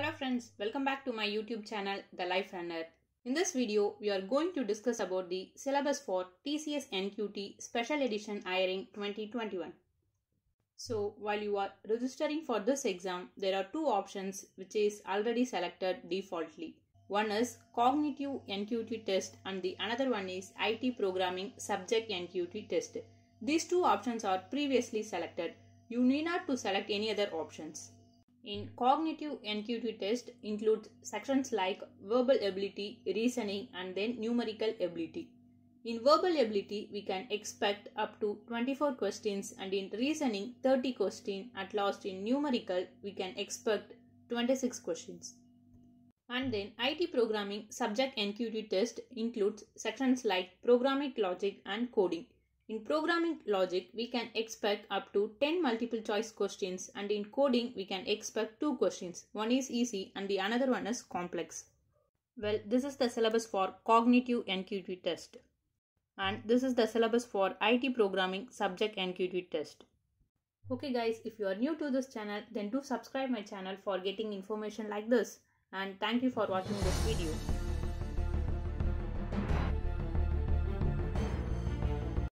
Hello friends, welcome back to my YouTube channel The Life Runner. In this video, we are going to discuss about the syllabus for TCS NQT Special Edition Hiring 2021. So, while you are registering for this exam, there are two options which is already selected defaultly. One is Cognitive NQT Test and the another one is IT Programming Subject NQT Test. These two options are previously selected. You need not to select any other options in cognitive NQT test includes sections like verbal ability, reasoning and then numerical ability. In verbal ability, we can expect up to 24 questions and in reasoning 30 questions. At last in numerical, we can expect 26 questions. And then IT programming subject NQT test includes sections like programming logic and coding. In programming logic, we can expect up to 10 multiple choice questions and in coding, we can expect two questions. One is easy and the another one is complex. Well, this is the syllabus for cognitive NQT test. And this is the syllabus for IT programming subject NQT test. Okay guys, if you are new to this channel, then do subscribe my channel for getting information like this. And thank you for watching this video.